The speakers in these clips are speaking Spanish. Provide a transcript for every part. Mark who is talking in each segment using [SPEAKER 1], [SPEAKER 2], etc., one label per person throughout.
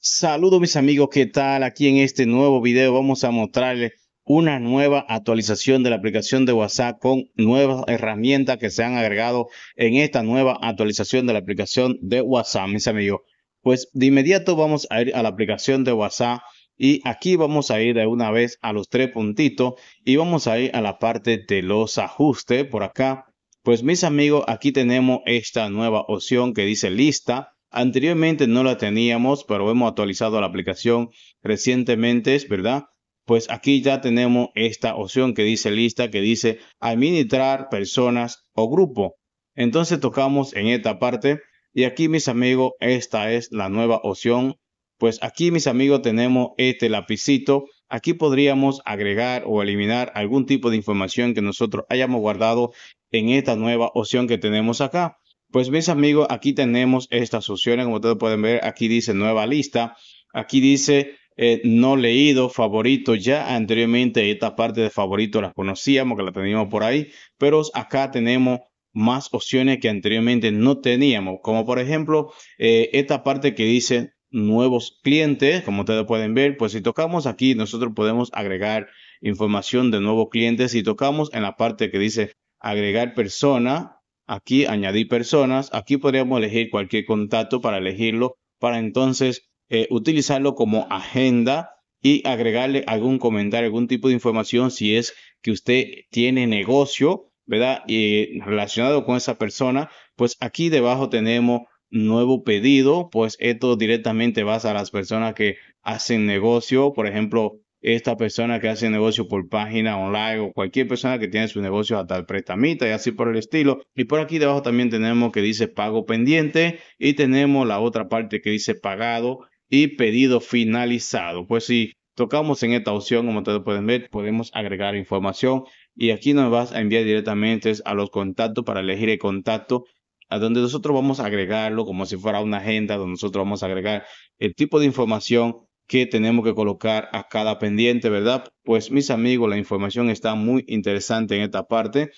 [SPEAKER 1] Saludos mis amigos, ¿qué tal? Aquí en este nuevo video vamos a mostrarles una nueva actualización de la aplicación de WhatsApp con nuevas herramientas que se han agregado en esta nueva actualización de la aplicación de WhatsApp, mis amigos. Pues de inmediato vamos a ir a la aplicación de WhatsApp y aquí vamos a ir de una vez a los tres puntitos y vamos a ir a la parte de los ajustes por acá. Pues mis amigos, aquí tenemos esta nueva opción que dice lista Anteriormente no la teníamos, pero hemos actualizado la aplicación recientemente, ¿verdad? Pues aquí ya tenemos esta opción que dice lista, que dice administrar personas o grupo. Entonces tocamos en esta parte y aquí mis amigos, esta es la nueva opción. Pues aquí mis amigos tenemos este lapicito. Aquí podríamos agregar o eliminar algún tipo de información que nosotros hayamos guardado en esta nueva opción que tenemos acá. Pues mis amigos, aquí tenemos estas opciones, como ustedes pueden ver, aquí dice nueva lista, aquí dice eh, no leído, favorito, ya anteriormente esta parte de favorito la conocíamos, que la teníamos por ahí, pero acá tenemos más opciones que anteriormente no teníamos, como por ejemplo eh, esta parte que dice nuevos clientes, como ustedes pueden ver, pues si tocamos aquí nosotros podemos agregar información de nuevos clientes, si tocamos en la parte que dice agregar persona, Aquí añadí personas, aquí podríamos elegir cualquier contacto para elegirlo, para entonces eh, utilizarlo como agenda y agregarle algún comentario, algún tipo de información si es que usted tiene negocio, ¿verdad? Y relacionado con esa persona, pues aquí debajo tenemos nuevo pedido, pues esto directamente va a las personas que hacen negocio, por ejemplo, esta persona que hace negocio por página online o cualquier persona que tiene su negocio hasta el prestamita y así por el estilo. Y por aquí debajo también tenemos que dice pago pendiente y tenemos la otra parte que dice pagado y pedido finalizado. Pues si tocamos en esta opción, como ustedes pueden ver, podemos agregar información y aquí nos vas a enviar directamente a los contactos para elegir el contacto a donde nosotros vamos a agregarlo como si fuera una agenda donde nosotros vamos a agregar el tipo de información que tenemos que colocar a cada pendiente, ¿verdad? Pues mis amigos, la información está muy interesante en esta parte.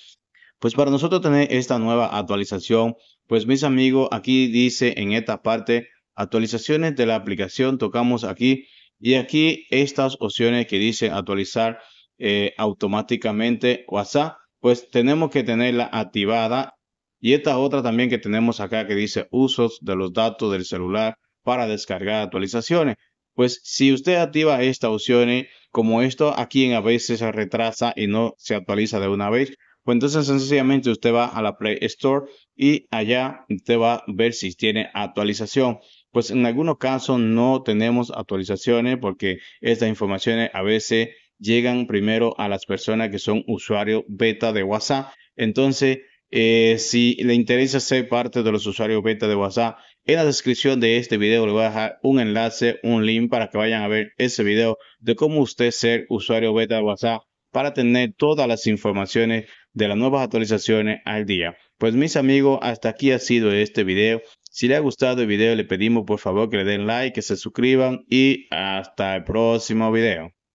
[SPEAKER 1] Pues para nosotros tener esta nueva actualización, pues mis amigos, aquí dice en esta parte actualizaciones de la aplicación, tocamos aquí y aquí estas opciones que dice actualizar eh, automáticamente WhatsApp, pues tenemos que tenerla activada y esta otra también que tenemos acá que dice usos de los datos del celular para descargar actualizaciones pues si usted activa esta opción, eh, como esto aquí a veces se retrasa y no se actualiza de una vez, pues entonces sencillamente usted va a la Play Store y allá usted va a ver si tiene actualización. Pues en algunos casos no tenemos actualizaciones porque estas informaciones a veces llegan primero a las personas que son usuarios beta de WhatsApp. Entonces, eh, si le interesa ser parte de los usuarios beta de WhatsApp, en la descripción de este video le voy a dejar un enlace, un link para que vayan a ver ese video de cómo usted ser usuario beta de WhatsApp para tener todas las informaciones de las nuevas actualizaciones al día. Pues mis amigos, hasta aquí ha sido este video. Si le ha gustado el video, le pedimos por favor que le den like, que se suscriban y hasta el próximo video.